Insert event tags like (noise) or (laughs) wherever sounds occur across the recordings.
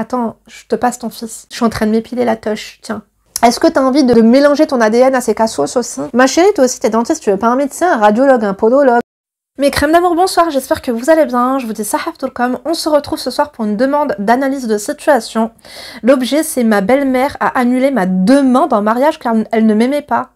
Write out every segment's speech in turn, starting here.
Attends, je te passe ton fils. Je suis en train de m'épiler la toche. tiens. Est-ce que t'as envie de mélanger ton ADN à ces cassos aussi Ma chérie, toi aussi, t'es dentiste, tu veux pas un médecin, un radiologue, un podologue mes crèmes d'amour, bonsoir, j'espère que vous allez bien. Je vous dis Sahaf comme On se retrouve ce soir pour une demande d'analyse de situation. L'objet, c'est ma belle-mère a annulé ma demande en mariage car elle ne m'aimait pas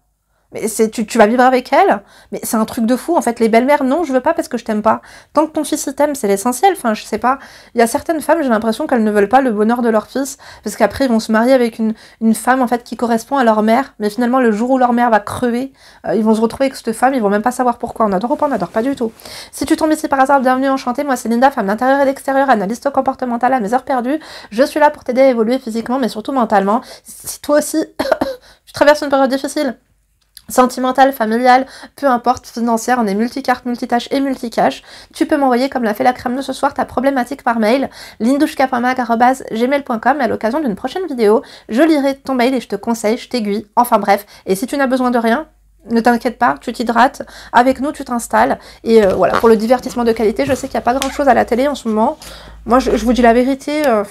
mais c'est tu, tu, vas vivre avec elle, mais c'est un truc de fou en fait. Les belles-mères, non, je veux pas parce que je t'aime pas. Tant que ton fils il t'aime, c'est l'essentiel. Enfin, je sais pas. Il y a certaines femmes, j'ai l'impression qu'elles ne veulent pas le bonheur de leur fils parce qu'après ils vont se marier avec une, une, femme en fait qui correspond à leur mère, mais finalement le jour où leur mère va crever, euh, ils vont se retrouver avec cette femme, ils vont même pas savoir pourquoi. On adore ou pas, on n'adore pas du tout. Si tu tombes ici par hasard, bienvenue, enchantée. Moi c'est Linda, femme d'intérieur et d'extérieur, analyste comportementale à mes heures perdues. Je suis là pour t'aider à évoluer physiquement, mais surtout mentalement. Si toi aussi tu (coughs) traverses une période difficile sentimentale, familiale, peu importe, financière, on est multicarte, multitâche et multicash. Tu peux m'envoyer, comme l'a fait la crème de ce soir, ta problématique par mail, lindushka.mag.gmail.com à l'occasion d'une prochaine vidéo. Je lirai ton mail et je te conseille, je t'aiguille, enfin bref. Et si tu n'as besoin de rien, ne t'inquiète pas, tu t'hydrates, avec nous tu t'installes. Et euh, voilà, pour le divertissement de qualité, je sais qu'il n'y a pas grand chose à la télé en ce moment. Moi, je, vous dis la vérité, euh,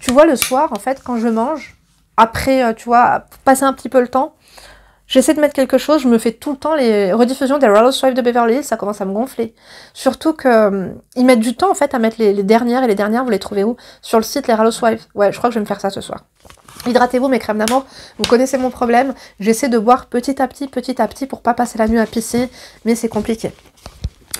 tu vois, le soir, en fait, quand je mange, après, euh, tu vois, passer un petit peu le temps, J'essaie de mettre quelque chose, je me fais tout le temps les rediffusions des Rallos Swipe de Beverly ça commence à me gonfler. Surtout qu'ils euh, mettent du temps en fait à mettre les, dernières et les dernières, vous les trouvez où Sur le site les Rallos Swipe. Ouais, je crois que je vais me faire ça ce soir. Hydratez-vous mes crèmes d'amour, vous connaissez mon problème, j'essaie de boire petit à petit, petit à petit pour pas passer la nuit à pisser, mais c'est compliqué.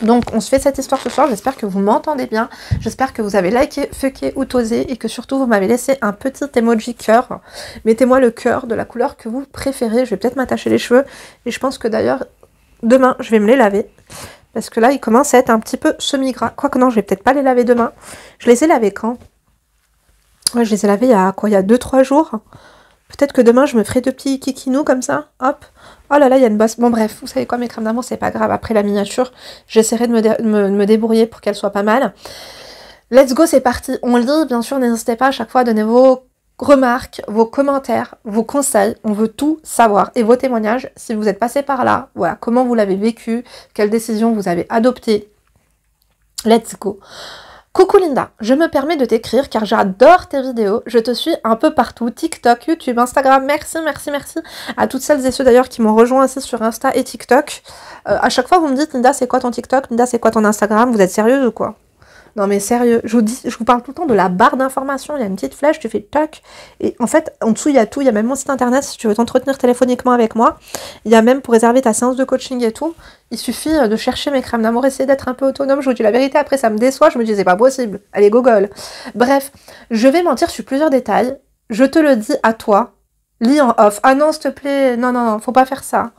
Donc on se fait cette histoire ce soir, j'espère que vous m'entendez bien, j'espère que vous avez liké, fucké ou tosé et que surtout vous m'avez laissé un petit emoji cœur. Mettez-moi le cœur de la couleur que vous préférez, je vais peut-être m'attacher les cheveux et je pense que d'ailleurs demain je vais me les laver parce que là ils commencent à être un petit peu semi-gras. Quoique non, je vais peut-être pas les laver demain. Je les ai lavés quand je les ai lavés il y a quoi, il y a 2-3 jours. Peut-être que demain je me ferai deux petits kikinous comme ça, hop Oh là là, il y a une bosse. Bon bref, vous savez quoi, mes crèmes d'amour, c'est pas grave. Après la miniature, j'essaierai de me, débrouiller pour qu'elle soit pas mal. Let's go, c'est parti. On lit, bien sûr, n'hésitez pas à chaque fois à donner vos remarques, vos commentaires, vos conseils. On veut tout savoir. Et vos témoignages, si vous êtes passé par là, voilà, comment vous l'avez vécu, quelles décisions vous avez adoptées. Let's go. Coucou Linda, je me permets de t'écrire car j'adore tes vidéos, je te suis un peu partout, TikTok, YouTube, Instagram, merci, merci, merci à toutes celles et ceux d'ailleurs qui m'ont rejoint ainsi sur Insta et TikTok. Euh, à chaque fois vous me dites Linda c'est quoi ton TikTok, Linda c'est quoi ton Instagram, vous êtes sérieuse ou quoi non mais sérieux, je vous, dis, je vous parle tout le temps de la barre d'information. Il y a une petite flèche, tu fais toc. Et en fait, en dessous, il y a tout. Il y a même mon site internet si tu veux t'entretenir téléphoniquement avec moi. Il y a même pour réserver ta séance de coaching et tout. Il suffit euh, de chercher mes crèmes d'amour, essayer d'être un peu autonome. Je vous dis la vérité, après ça me déçoit. Je me dis c'est pas possible. Allez, Google. Bref, je vais mentir sur plusieurs détails. Je te le dis à toi. Lis en off. Ah non, s'il te plaît. Non, non, non, faut pas faire ça.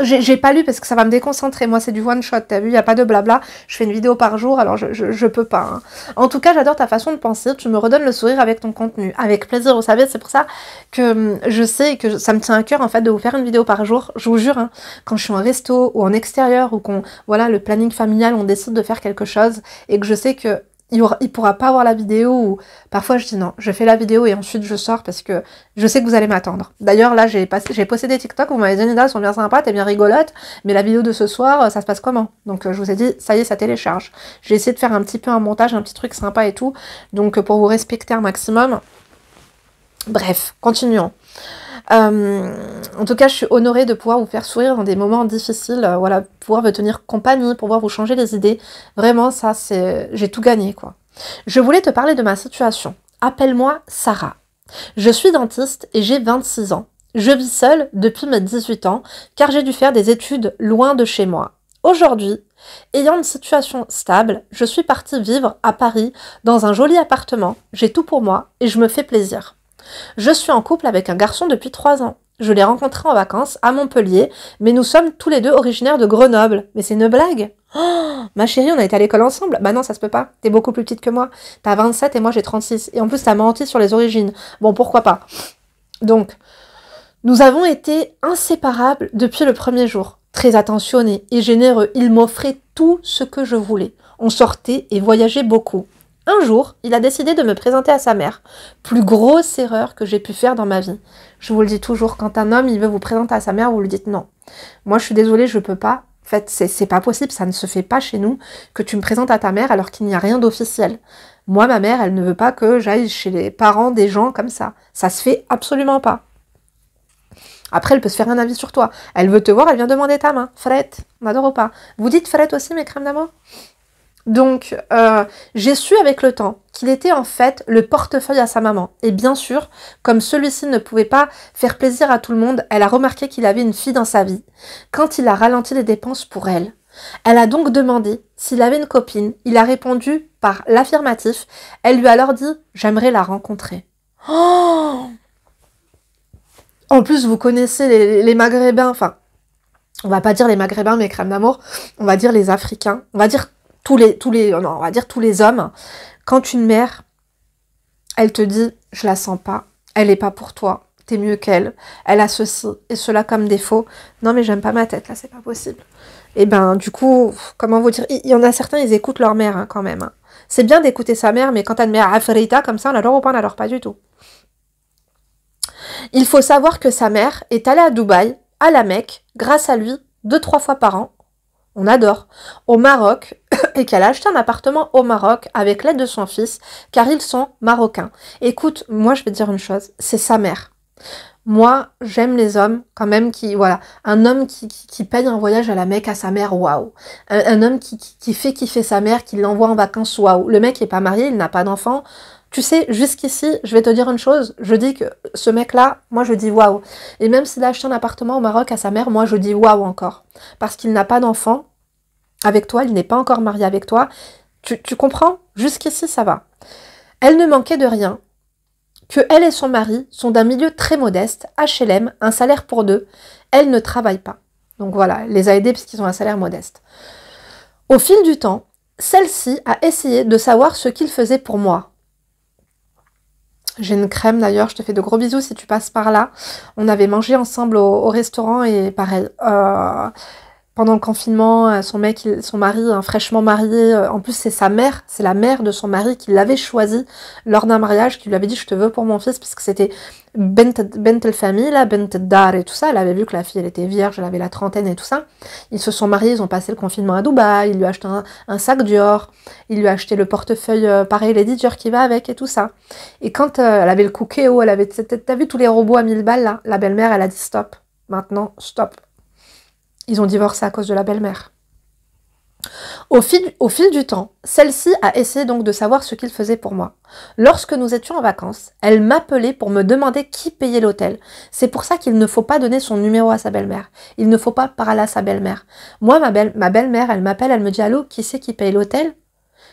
J'ai pas lu parce que ça va me déconcentrer. Moi, c'est du one shot. T'as vu, il a pas de blabla. Je fais une vidéo par jour, alors je, je, peux pas. Hein. En tout cas, j'adore ta façon de penser. Tu me redonnes le sourire avec ton contenu. Avec plaisir, vous savez. C'est pour ça que hum, je sais que ça me tient à cœur en fait de vous faire une vidéo par jour. Je vous jure, hein, quand je suis en resto ou en extérieur ou qu'on voilà le planning familial, on décide de faire quelque chose et que je sais que il, pourra pas voir la vidéo ou parfois je dis non, je fais la vidéo et ensuite je sors parce que je sais que vous allez m'attendre. D'ailleurs là j'ai j'ai posté des TikTok, vous m'avez dit Nina, sont bien sympas, et bien rigolote, mais la vidéo de ce soir, euh, ça se passe comment Donc euh, je vous ai dit, ça y est, ça télécharge. J'ai essayé de faire un petit peu un montage, un petit truc sympa et tout, donc euh, pour vous respecter un maximum. Bref, continuons. Euh, en tout cas, je suis honorée de pouvoir vous faire sourire dans des moments difficiles, euh, voilà, pouvoir vous tenir compagnie, pouvoir vous changer les idées. Vraiment, ça, c'est, j'ai tout gagné, quoi. Je voulais te parler de ma situation. Appelle-moi Sarah. Je suis dentiste et j'ai 26 ans. Je vis seule depuis mes 18 ans car j'ai dû faire des études loin de chez moi. Aujourd'hui, ayant une situation stable, je suis partie vivre à Paris dans un joli appartement, j'ai tout pour moi et je me fais plaisir. Je suis en couple avec un garçon depuis 3 ans. Je l'ai rencontré en vacances à Montpellier, mais nous sommes tous les deux originaires de Grenoble. Mais c'est une blague oh, Ma chérie, on a été à l'école ensemble Bah non, ça se peut pas. T'es beaucoup plus petite que moi. T'as 27 et moi j'ai 36. Et en plus, t'as menti sur les origines. Bon, pourquoi pas Donc, nous avons été inséparables depuis le premier jour. Très attentionné et généreux, il m'offrait tout ce que je voulais. On sortait et voyageait beaucoup. Un jour, il a décidé de me présenter à sa mère. Plus grosse erreur que j'ai pu faire dans ma vie. Je vous le dis toujours, quand un homme, il veut vous présenter à sa mère, vous lui dites non. Moi, je suis désolée, je peux pas. En fait, c'est pas possible, ça ne se fait pas chez nous que tu me présentes à ta mère alors qu'il n'y a rien d'officiel. Moi, ma mère, elle ne veut pas que j'aille chez les parents des gens comme ça. Ça se fait absolument pas. Après, elle peut se faire un avis sur toi. Elle veut te voir, elle vient demander ta main. Fred, on adore ou pas. Vous dites Fred aussi, mes crèmes d'amour donc, euh, j'ai su avec le temps qu'il était en fait le portefeuille à sa maman. Et bien sûr, comme celui-ci ne pouvait pas faire plaisir à tout le monde, elle a remarqué qu'il avait une fille dans sa vie, quand il a ralenti les dépenses pour elle. Elle a donc demandé s'il avait une copine. Il a répondu par l'affirmatif. Elle lui a alors dit ⁇ J'aimerais la rencontrer oh En plus, vous connaissez les, Maghrébins, enfin, on va pas dire les Maghrébins, mais crème d'amour, on va dire les Africains, on va dire tous les, tous les, on va dire tous les hommes, quand une mère, elle te dit, je la sens pas, elle est pas pour toi, t'es mieux qu'elle, elle a ceci et cela comme défaut. Non mais j'aime pas ma tête, là c'est pas possible. Et eh ben du coup, comment vous dire, il y, en a certains, ils écoutent leur mère hein, quand même. Hein. C'est bien d'écouter sa mère, mais quand elle met à afrita comme ça, on adore ou pas, on adore pas du tout. Il faut savoir que sa mère est allée à Dubaï, à la Mecque, grâce à lui, deux, trois fois par an. On adore. Au Maroc, et qu'elle a acheté un appartement au Maroc avec l'aide de son fils, car ils sont marocains. Écoute, moi je vais te dire une chose, c'est sa mère. Moi, j'aime les hommes quand même qui, voilà, un homme qui, paye un voyage à la Mecque à sa mère, waouh. Un, homme qui, qui, fait kiffer sa mère, qui l'envoie en vacances, waouh. Le mec n'est pas marié, il n'a pas d'enfant. Tu sais, jusqu'ici, je vais te dire une chose, je dis que ce mec-là, moi je dis waouh. Et même s'il a acheté un appartement au Maroc à sa mère, moi je dis waouh encore. Parce qu'il n'a pas d'enfant, avec toi, il n'est pas encore marié avec toi. Tu, comprends Jusqu'ici, ça va. Elle ne manquait de rien, que elle et son mari sont d'un milieu très modeste, HLM, un salaire pour deux, elle ne travaille pas. Donc voilà, elle les a aidés puisqu'ils ont un salaire modeste. Au fil du temps, celle-ci a essayé de savoir ce qu'il faisait pour moi. J'ai une crème d'ailleurs, je te fais de gros bisous si tu passes par là. On avait mangé ensemble au, restaurant et pareil. Euh, pendant le confinement, euh, son mec, son mari, un hein, fraîchement marié, euh, en plus c'est sa mère, c'est la mère de son mari qui l'avait choisi lors d'un mariage, qui lui avait dit je te veux pour mon fils, parce que c'était bentel ben famille, là, ben dar et tout ça, elle avait vu que la fille elle était vierge, elle avait la trentaine et tout ça. Ils se sont mariés, ils ont passé le confinement à Dubaï, il lui a acheté un, sac Dior, il lui a acheté le portefeuille, euh, pareil, Lady qui va avec et tout ça. Et quand elle avait le cookéo, elle avait, t'as vu tous les robots à 1000 balles là, la belle-mère elle a dit stop, maintenant stop, ils ont divorcé à cause de la belle-mère. Au fil, du temps, celle-ci a essayé donc de savoir ce qu'il faisait pour moi. Lorsque nous étions en vacances, elle m'appelait pour me demander qui payait l'hôtel. C'est pour ça qu'il ne faut pas donner son numéro à sa belle-mère. Il ne faut pas parler à sa belle-mère. Moi, ma, belle, ma belle-mère, elle m'appelle, elle me dit Allô, qui c'est qui paye l'hôtel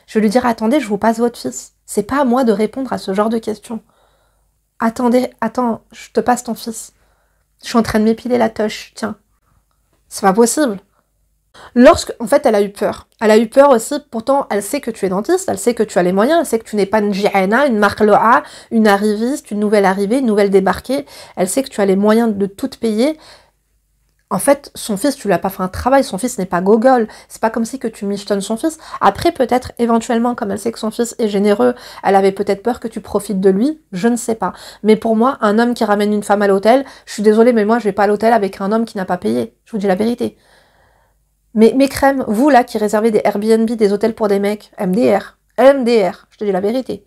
Je lui dis :« Attendez, je vous passe votre fils. C'est pas à moi de répondre à ce genre de questions. Attendez, attends, je te passe ton fils. Je suis en train de m'épiler la toche. Tiens, c'est pas possible. Lorsque, en fait, elle a eu peur. Elle a eu peur aussi, pourtant, elle sait que tu es dentiste, elle sait que tu as les moyens, elle sait que tu n'es pas une Jirena, une Marloa, une arriviste, une nouvelle arrivée, une nouvelle débarquée. Elle sait que tu as les moyens de tout payer. En fait, son fils, tu lui as pas fait un travail, son fils n'est pas gogol. C'est pas comme si que tu michetonnes son fils. Après, peut-être, éventuellement, comme elle sait que son fils est généreux, elle avait peut-être peur que tu profites de lui, je ne sais pas. Mais pour moi, un homme qui ramène une femme à l'hôtel, je suis désolée, mais moi, je vais pas à l'hôtel avec un homme qui n'a pas payé. Je vous dis la vérité. Mais mes crèmes, vous là qui réservez des Airbnb, des hôtels pour des mecs, MDR, E MDR, je te dis la vérité.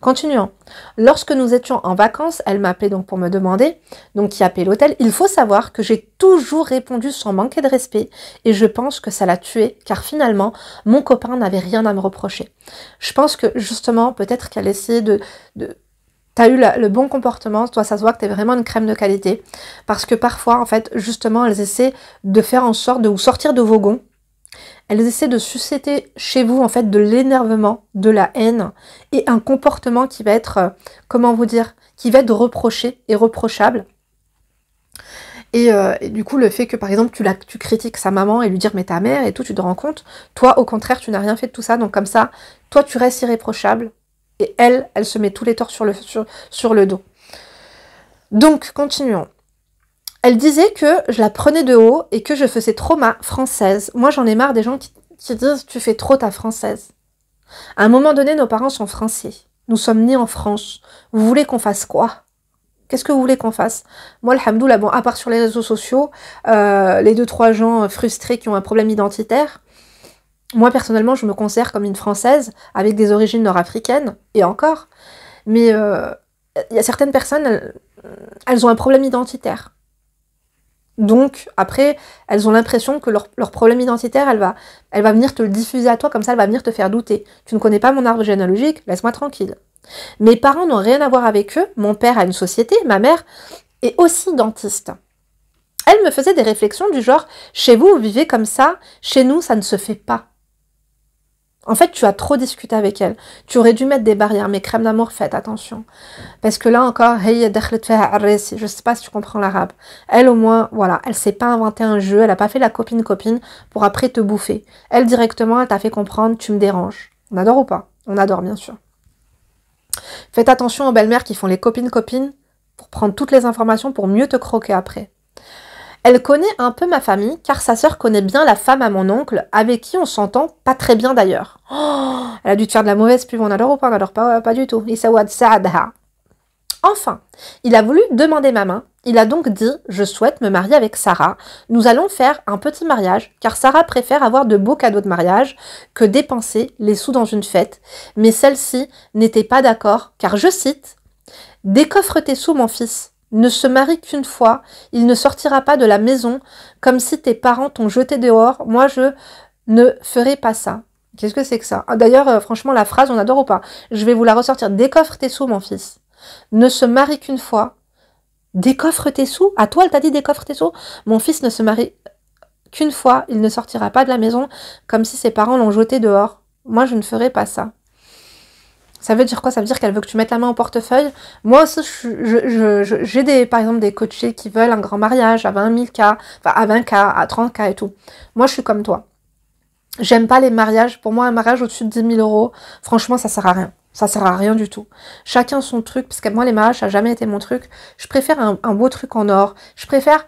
Continuons. Lorsque nous étions en vacances, elle m'appelait donc pour me demander, donc qui appelait l'hôtel. Il faut savoir que j'ai toujours répondu sans manquer de respect et je pense que ça l'a tué car finalement mon copain n'avait rien à me reprocher. Je pense que justement peut-être qu'elle essayait de, de T'as eu le bon comportement, toi ça se voit que t'es vraiment une crème de qualité. Parce que parfois, en fait, justement, elles essaient de faire en sorte de vous sortir de vos gonds elles essaient de susciter chez vous en fait de l'énervement, de la haine et un comportement qui va être, euh, comment vous dire, qui va être reproché et reprochable. Euh, et, du coup, le fait que par exemple tu, la, tu critiques sa maman et lui dire mais ta mère et tout, tu te rends compte, toi au contraire, tu n'as rien fait de tout ça, donc comme ça, toi tu restes irréprochable et elle, elle se met tous les torts sur le, sur le dos. Donc, continuons. Elle disait que je la prenais de haut et que je faisais trop ma française. Moi, j'en ai marre des gens qui, disent tu fais trop ta française. À un moment donné, nos parents sont français. Nous sommes nés en France. Vous voulez qu'on fasse quoi Qu'est-ce que vous voulez qu'on fasse Moi, le bon, à part sur les réseaux sociaux, euh, les deux, trois gens euh, frustrés qui ont un problème identitaire, moi, personnellement, je me considère comme une Française, avec des origines nord-africaines, et encore. Mais euh, il y a certaines personnes, elles ont un problème identitaire. Donc après, elles ont l'impression que leur, problème identitaire, elle va, elle va venir te le diffuser à toi, comme ça elle va venir te faire douter. Tu ne connais pas mon arbre généalogique, laisse-moi tranquille. Mes parents n'ont rien à voir avec eux, mon père a une société, ma mère est aussi dentiste. Elle me faisait des réflexions du genre, chez vous, vous vivez comme ça, chez nous, ça ne se fait pas. En fait, tu as trop discuté avec elle. Tu aurais dû mettre des barrières, mais crème d'amour, faites attention. Parce que là encore, je sais pas si tu comprends l'arabe. Elle, au moins, voilà, elle s'est pas inventé un jeu, elle n'a pas fait la copine-copine pour après te bouffer. Elle, directement, elle t'a fait comprendre, tu me déranges. On adore ou pas On adore, bien sûr. Faites attention aux belles-mères qui font les copines-copines pour prendre toutes les informations pour mieux te croquer après. Elle connaît un peu ma famille car sa sœur connaît bien la femme à mon oncle avec qui on s'entend pas très bien d'ailleurs. Oh, elle a dû te faire de la mauvaise pub, on adore ou pas, on adore pas, pas du tout. Enfin, il a voulu demander ma main. Il a donc dit Je souhaite me marier avec Sarah. Nous allons faire un petit mariage, car Sarah préfère avoir de beaux cadeaux de mariage que dépenser les sous dans une fête. Mais celle-ci n'était pas d'accord, car je cite Décoffre tes sous, mon fils ne se marie qu'une fois, il ne sortira pas de la maison comme si tes parents t'ont jeté dehors, moi je ne ferai pas ça. Qu'est-ce que c'est que ça ah, D'ailleurs, euh, franchement, la phrase, on adore ou pas Je vais vous la ressortir. Décoffre tes sous, mon fils. Ne se marie qu'une fois. Décoffre tes sous À toi, elle t'a dit décoffre tes sous Mon fils ne se marie qu'une fois, il ne sortira pas de la maison comme si ses parents l'ont jeté dehors. Moi, je ne ferai pas ça. Ça veut dire quoi Ça veut dire qu'elle veut que tu mettes la main au portefeuille. Moi aussi, j'ai des, par exemple des coachés qui veulent un grand mariage à 20 000 cas, enfin à 20 k, à 30 cas et tout. Moi, je suis comme toi. J'aime pas les mariages. Pour moi, un mariage au-dessus de 10 000 euros, franchement, ça sert à rien. Ça sert à rien du tout. Chacun son truc, parce que moi, les mariages, ça n'a jamais été mon truc. Je préfère un, un beau truc en or. Je préfère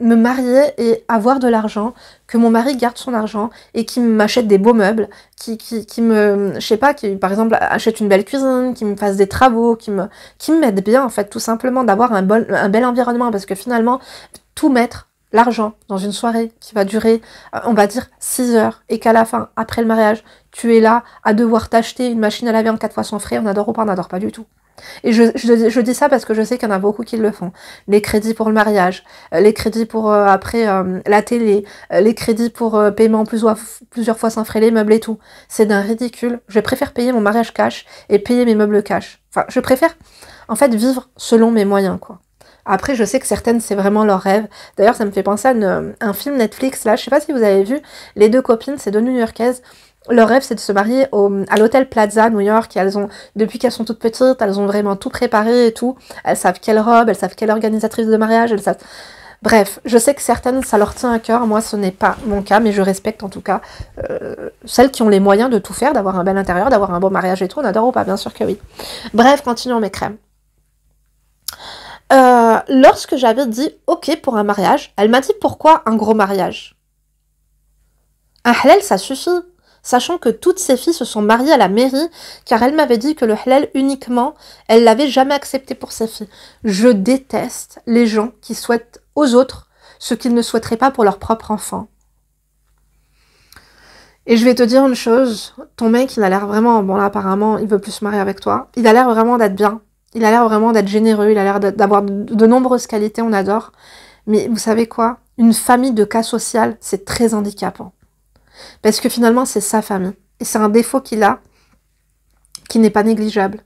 me marier et avoir de l'argent, que mon mari garde son argent et qui m'achète des beaux meubles, qui, qui, qui me, je sais pas, qui par exemple achète une belle cuisine, qui me fasse des travaux, qui me, qui m'aide bien en fait, tout simplement d'avoir un, bon, un bel environnement parce que finalement, tout mettre, l'argent, dans une soirée qui va durer, euh, on va dire, 6 heures et qu'à la fin, après le mariage, tu es là à devoir t'acheter une machine à laver en quatre fois sans frais, on adore ou pas, on n'adore pas du tout. Et je, dis ça parce que je sais qu'il y en a beaucoup qui le font. Les crédits pour le mariage, euh, les crédits pour euh, après euh, la télé, les crédits pour paiement plusieurs, plusieurs fois sans frais les meubles et tout. C'est d'un ridicule. Je préfère payer mon mariage cash et payer mes meubles cash. Enfin, je préfère en fait vivre selon mes moyens quoi. Après, je sais que certaines, c'est vraiment leur rêve. D'ailleurs, ça me fait penser à un film Netflix, là, je sais pas si vous avez vu, Les deux copines, c'est deux New-Yorkaises leur rêve, c'est de se marier au, à l'hôtel Plaza New York. elles ont, depuis qu'elles sont toutes petites, elles ont vraiment tout préparé et tout. Elles savent quelle robe, elles savent quelle organisatrice de mariage, elles savent. Bref, je sais que certaines, ça leur tient à cœur. Moi, ce n'est pas mon cas, mais je respecte en tout cas euh, celles qui ont les moyens de tout faire, d'avoir un bel intérieur, d'avoir un beau mariage et tout. On adore ou pas, bien sûr que oui. Bref, continuons mes crèmes. Euh, lorsque j'avais dit OK pour un mariage, elle m'a dit pourquoi un gros mariage Un halal, ça suffit sachant que toutes ses filles se sont mariées à la mairie, car elle m'avait dit que le halal uniquement, elle l'avait jamais accepté pour ses filles. Je déteste les gens qui souhaitent aux autres ce qu'ils ne souhaiteraient pas pour leur propre enfant. Et je vais te dire une chose, ton mec, il a l'air vraiment, bon là apparemment, il veut plus se marier avec toi, il a l'air vraiment d'être bien, il a l'air vraiment d'être généreux, il a l'air d'avoir de nombreuses qualités, on adore. Mais vous savez quoi Une famille de cas social, c'est très handicapant. Parce que finalement, c'est sa famille. Et c'est un défaut qu'il a qui n'est pas négligeable.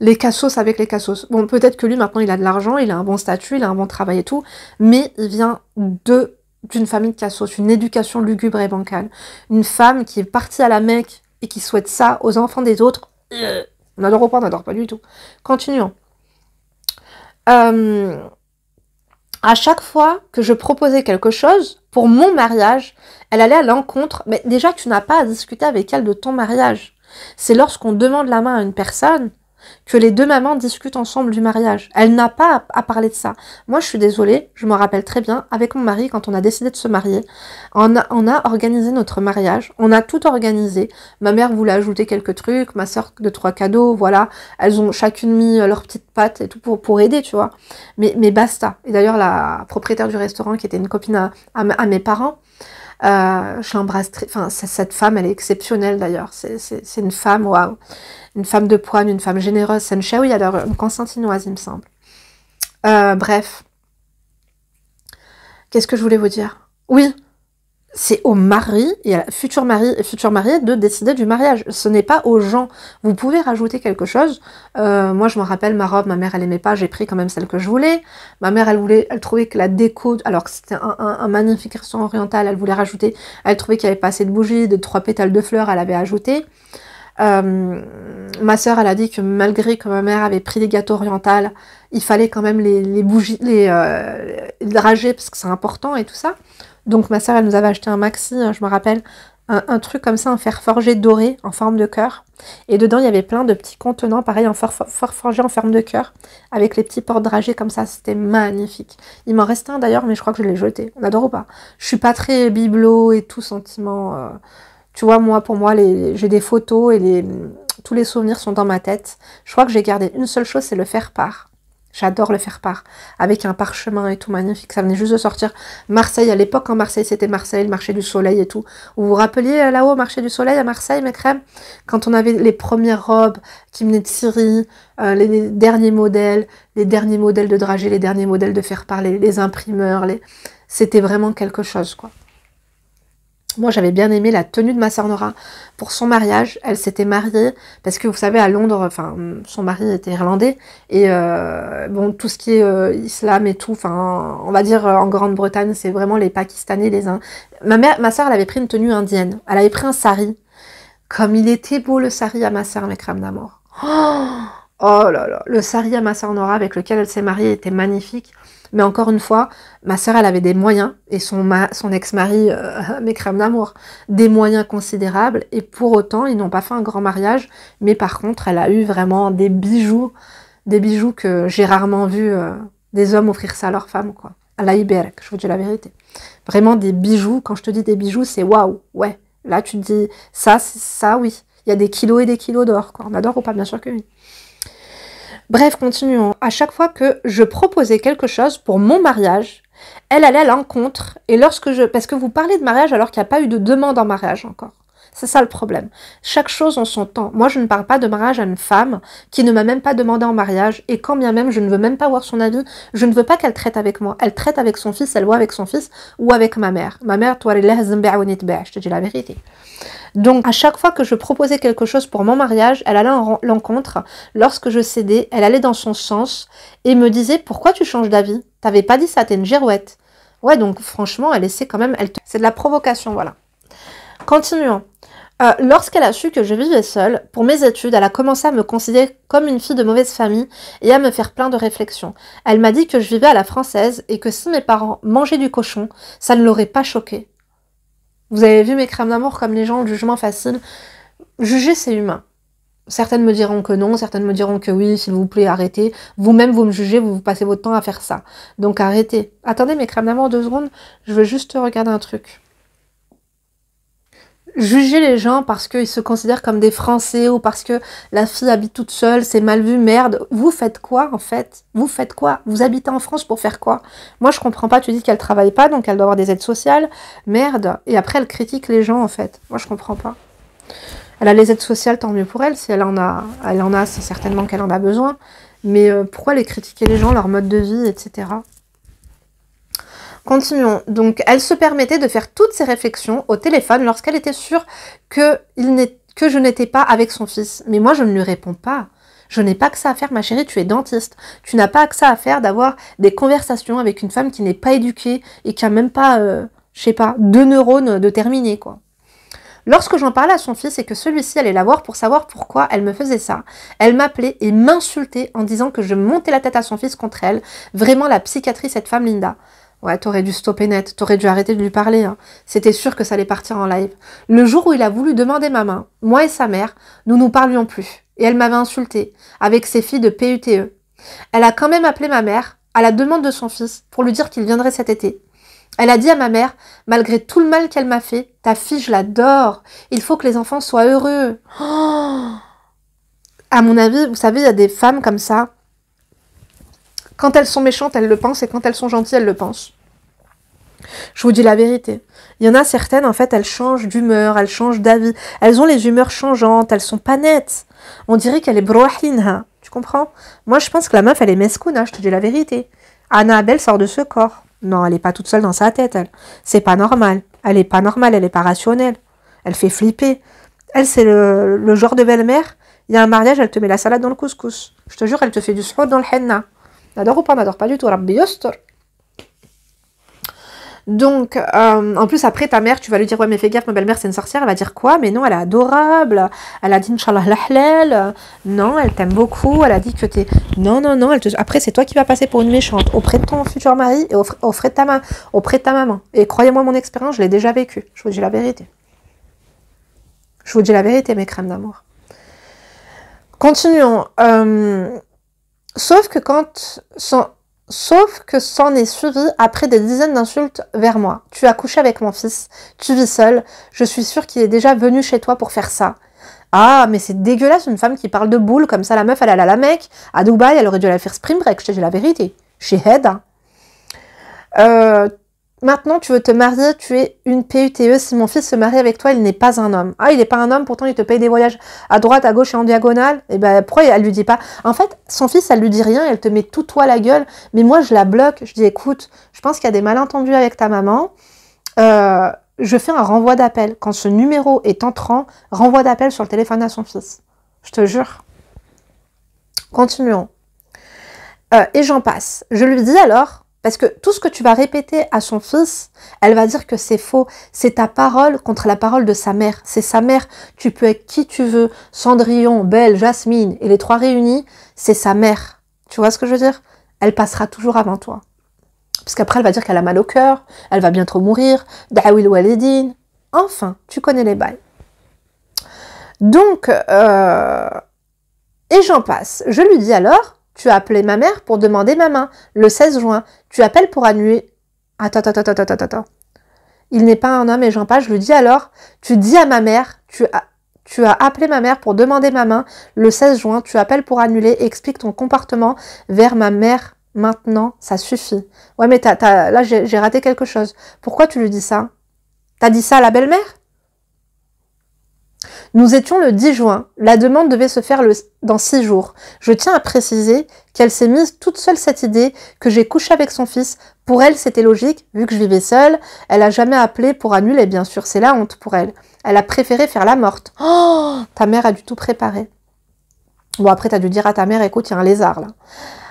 Les cassos avec les cassos. Bon, peut-être que lui, maintenant, il a de l'argent, il a un bon statut, il a un bon travail et tout, mais il vient de d'une famille de cassos, une éducation lugubre et bancale. Une femme qui est partie à la Mecque et qui souhaite ça aux enfants des autres. Euh, on adore pas, on n'adore pas du tout. Continuons. Euh, à chaque fois que je proposais quelque chose pour mon mariage, elle allait à l'encontre. Mais déjà, tu n'as pas à discuter avec elle de ton mariage. C'est lorsqu'on demande la main à une personne que les deux mamans discutent ensemble du mariage. Elle n'a pas à, parler de ça. Moi, je suis désolée, je me rappelle très bien, avec mon mari, quand on a décidé de se marier, on a, organisé notre mariage, on a tout organisé. Ma mère voulait ajouter quelques trucs, ma soeur de trois cadeaux, voilà. Elles ont chacune mis euh, leurs petites pattes et tout pour, aider, tu vois. Mais, basta. Et d'ailleurs, la propriétaire du restaurant, qui était une copine à, mes parents, euh, je l'embrasse Enfin, cette femme, elle est exceptionnelle d'ailleurs. C'est une femme, waouh une femme de poigne, une femme généreuse, c'est une a alors une constantinoise, il me semble. Euh, bref. Qu'est-ce que je voulais vous dire Oui, c'est au mari et à la future mari mariée de décider du mariage. Ce n'est pas aux gens. Vous pouvez rajouter quelque chose. Euh, moi, je me rappelle ma robe, ma mère, elle aimait pas. J'ai pris quand même celle que je voulais. Ma mère, elle voulait, elle trouvait que la déco, alors que c'était un, magnifique restaurant oriental, elle voulait rajouter. Elle trouvait qu'il n'y avait pas assez de bougies, de trois pétales de fleurs, elle avait ajouté. Euh, ma soeur, elle a dit que malgré que ma mère avait pris des gâteaux orientales, il fallait quand même les, bougies, les, euh, parce que c'est important et tout ça. Donc ma soeur, elle nous avait acheté un maxi, hein, je me rappelle, un, truc comme ça, un fer forgé doré en forme de cœur. Et dedans, il y avait plein de petits contenants, pareil, en fer, forgé en forme de cœur, avec les petits portes dragées comme ça. C'était magnifique. Il m'en restait un d'ailleurs, mais je crois que je l'ai jeté. On adore ou pas Je suis pas très biblo et tout sentiment. Euh, tu vois, moi, pour moi, j'ai des photos et tous les souvenirs sont dans ma tête. Je crois que j'ai gardé une seule chose, c'est le faire part. J'adore le faire part, avec un parchemin et tout magnifique. Ça venait juste de sortir. Marseille, à l'époque, en Marseille, c'était Marseille, le marché du soleil et tout. Vous vous rappeliez euh, là-haut, marché du soleil à Marseille, mes crèmes Quand on avait les premières robes qui venaient de Syrie, euh, les, derniers modèles, les derniers modèles de dragée, les derniers modèles de faire part, les, les imprimeurs, les... c'était vraiment quelque chose, quoi. Moi, j'avais bien aimé la tenue de ma sœur Nora pour son mariage. Elle s'était mariée parce que vous savez, à Londres, enfin, son mari était irlandais et euh, bon, tout ce qui est euh, islam et tout, enfin, on va dire euh, en Grande-Bretagne, c'est vraiment les Pakistanais, les Indiens. Ma mère, ma sœur, elle avait pris une tenue indienne. Elle avait pris un sari. Comme il était beau le sari à ma sœur, avec crèmes d'amour. Oh, oh, là là, le sari à ma sœur Nora avec lequel elle s'est mariée était magnifique. Mais encore une fois, ma sœur, elle avait des moyens, et son, ex-mari euh, (laughs) mes crèmes d'amour, des moyens considérables, et pour autant, ils n'ont pas fait un grand mariage, mais par contre, elle a eu vraiment des bijoux, des bijoux que j'ai rarement vu euh, des hommes offrir ça à leur femme, quoi. À la que je vous dis la vérité. Vraiment des bijoux, quand je te dis des bijoux, c'est waouh, ouais. Là, tu te dis, ça, ça, oui. Il y a des kilos et des kilos d'or, quoi. On adore ou pas, bien sûr que oui. Bref, continuons. À chaque fois que je proposais quelque chose pour mon mariage, elle allait à l'encontre. Et lorsque je. Parce que vous parlez de mariage alors qu'il n'y a pas eu de demande en mariage encore. C'est ça le problème. Chaque chose en son temps. Moi, je ne parle pas de mariage à une femme qui ne m'a même pas demandé en mariage et quand bien même je ne veux même pas voir son avis, je ne veux pas qu'elle traite avec moi. Elle traite avec son fils, elle voit avec son fils ou avec ma mère. Ma mère, toi, je te dis la vérité. Donc, à chaque fois que je proposais quelque chose pour mon mariage, elle allait en l'encontre. Lorsque je cédais, elle allait dans son sens et me disait Pourquoi tu changes d'avis T'avais pas dit ça, t'es une girouette. Ouais, donc franchement, elle essaie quand même. Elle C'est de la provocation, voilà. Continuons. Euh, lorsqu'elle a su que je vivais seule, pour mes études, elle a commencé à me considérer comme une fille de mauvaise famille et à me faire plein de réflexions. Elle m'a dit que je vivais à la française et que si mes parents mangeaient du cochon, ça ne l'aurait pas choqué. Vous avez vu mes crèmes d'amour comme les gens, le jugement facile. Juger, c'est humain. Certaines me diront que non, certaines me diront que oui, s'il vous plaît, arrêtez. Vous-même, vous me jugez, vous, vous passez votre temps à faire ça. Donc arrêtez. Attendez mes crèmes d'amour deux secondes, je veux juste regarder un truc juger les gens parce qu'ils se considèrent comme des Français ou parce que la fille habite toute seule, c'est mal vu, merde. Vous faites quoi en fait Vous faites quoi Vous habitez en France pour faire quoi Moi je comprends pas, tu dis qu'elle travaille pas, donc elle doit avoir des aides sociales, merde. Et après elle critique les gens en fait. Moi je comprends pas. Elle a les aides sociales, tant mieux pour elle. Si elle en a, elle en a, c'est certainement qu'elle en a besoin. Mais euh, pourquoi les critiquer les gens, leur mode de vie, etc. Continuons. Donc, elle se permettait de faire toutes ses réflexions au téléphone lorsqu'elle était sûre que, je n'étais pas avec son fils. Mais moi, je ne lui réponds pas. Je n'ai pas que ça à faire, ma chérie, tu es dentiste. Tu n'as pas que ça à faire d'avoir des conversations avec une femme qui n'est pas éduquée et qui a même pas, euh, je sais pas, deux neurones de terminer, quoi. Lorsque j'en parlais à son fils et que celui-ci allait la voir pour savoir pourquoi elle me faisait ça, elle m'appelait et m'insultait en disant que je montais la tête à son fils contre elle. Vraiment la psychiatrie, cette femme, Linda. Ouais, t'aurais dû stopper net, t'aurais dû arrêter de lui parler. Hein. C'était sûr que ça allait partir en live. Le jour où il a voulu demander ma main, moi et sa mère, nous nous parlions plus. Et elle m'avait insultée, avec ses filles de PUTE. Elle a quand même appelé ma mère, à la demande de son fils, pour lui dire qu'il viendrait cet été. Elle a dit à ma mère, malgré tout le mal qu'elle m'a fait, ta fille, je l'adore. Il faut que les enfants soient heureux. Oh à mon avis, vous savez, il y a des femmes comme ça quand elles sont méchantes, elles le pensent, et quand elles sont gentilles, elles le pensent. Je vous dis la vérité. Il y en a certaines, en fait, elles changent d'humeur, elles changent d'avis. Elles ont les humeurs changeantes, elles sont pas nettes. On dirait qu'elle est hein Tu comprends Moi, je pense que la meuf, elle est mescouna, je te dis la vérité. Abel sort de ce corps. Non, elle n'est pas toute seule dans sa tête, elle. C'est pas normal. Elle n'est pas normale, elle est pas rationnelle. Elle fait flipper. Elle, c'est le, genre de belle-mère. Il y a un mariage, elle te met la salade dans le couscous. Je te jure, elle te fait du sport dans le henna. N'adore ou pas, n'adore pas du tout. Rabbi yostor. Donc, euh, en plus, après, ta mère, tu vas lui dire, ouais, mais fais gaffe, ma belle-mère, c'est une sorcière. Elle va dire quoi Mais non, elle est adorable. Elle a dit, Inch'Allah, l'ahlel. Non, elle t'aime beaucoup. Elle a dit que t'es. Non, non, non. Après, c'est toi qui vas passer pour une méchante auprès de ton futur mari et auprès de ta, auprès de ta maman. Et croyez-moi, mon expérience, je l'ai déjà vécue. Je vous dis la vérité. Je vous dis la vérité, mes crèmes d'amour. Continuons. Euh... Sauf que quand Sauf que s'en est suivi après des dizaines d'insultes vers moi. Tu as couché avec mon fils, tu vis seul, je suis sûre qu'il est déjà venu chez toi pour faire ça. Ah, mais c'est dégueulasse une femme qui parle de boules comme ça, la meuf elle a à la Mecque, à Dubaï elle aurait dû la faire spring break, je te dis la vérité. Chez Head. Euh, Maintenant, tu veux te marier, tu es une PUTE. Si mon fils se marie avec toi, il n'est pas un homme. Ah, il n'est pas un homme, pourtant il te paye des voyages à droite, à gauche et en diagonale. Et eh ben pourquoi elle lui dit pas En fait, son fils, elle lui dit rien, elle te met tout toi la gueule. Mais moi, je la bloque. Je dis, écoute, je pense qu'il y a des malentendus avec ta maman. Euh, je fais un renvoi d'appel. Quand ce numéro est entrant, renvoi d'appel sur le téléphone à son fils. Je te jure. Continuons. Euh, et j'en passe. Je lui dis alors, parce que tout ce que tu vas répéter à son fils, elle va dire que c'est faux. C'est ta parole contre la parole de sa mère. C'est sa mère. Tu peux être qui tu veux. Cendrillon, Belle, Jasmine et les trois réunis, c'est sa mère. Tu vois ce que je veux dire Elle passera toujours avant toi. Parce qu'après, elle va dire qu'elle a mal au cœur, elle va bientôt mourir, Dawil Waledin. Enfin, tu connais les bails. Donc, euh, et j'en passe. Je lui dis alors, tu as appelé ma mère pour demander ma main le 16 juin. Tu appelles pour annuler. Attends, attends, attends, attends, attends. Il n'est pas un homme et j'en passe, je le dis alors. Tu dis à ma mère, tu as, tu as appelé ma mère pour demander ma main le 16 juin, tu appelles pour annuler, explique ton comportement vers ma mère maintenant, ça suffit. Ouais, mais là, j'ai raté quelque chose. Pourquoi tu lui dis ça T'as dit ça à la belle-mère nous étions le 10 juin. La demande devait se faire dans six jours. Je tiens à préciser qu'elle s'est mise toute seule cette idée que j'ai couché avec son fils. Pour elle, c'était logique, vu que je vivais seule. Elle a jamais appelé pour annuler, bien sûr. C'est la honte pour elle. Elle a préféré faire la morte. Oh, ta mère a du tout préparé. Bon, après, as dû dire à ta mère, écoute, il y a un lézard, là.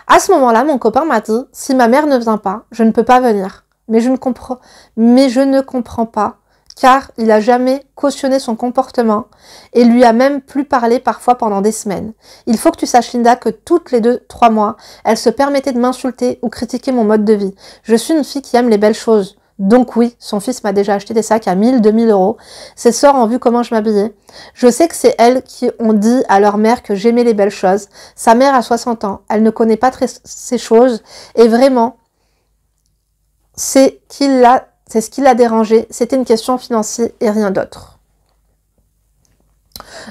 À ce moment-là, mon copain m'a dit, si ma mère ne vient pas, je ne peux pas venir. Mais je ne comprends, mais je ne comprends pas car il a jamais cautionné son comportement et lui a même plus parlé parfois pendant des semaines. Il faut que tu saches, Linda, que toutes les deux, trois mois, elle se permettait de m'insulter ou critiquer mon mode de vie. Je suis une fille qui aime les belles choses. Donc oui, son fils m'a déjà acheté des sacs à 1000, 2000 euros. Ses sœurs ont vu comment je m'habillais. Je sais que c'est elles qui ont dit à leur mère que j'aimais les belles choses. Sa mère a 60 ans. Elle ne connaît pas très ces choses. Et vraiment, c'est qu'il l'a c'est ce qui l'a dérangé. C'était une question financière et rien d'autre.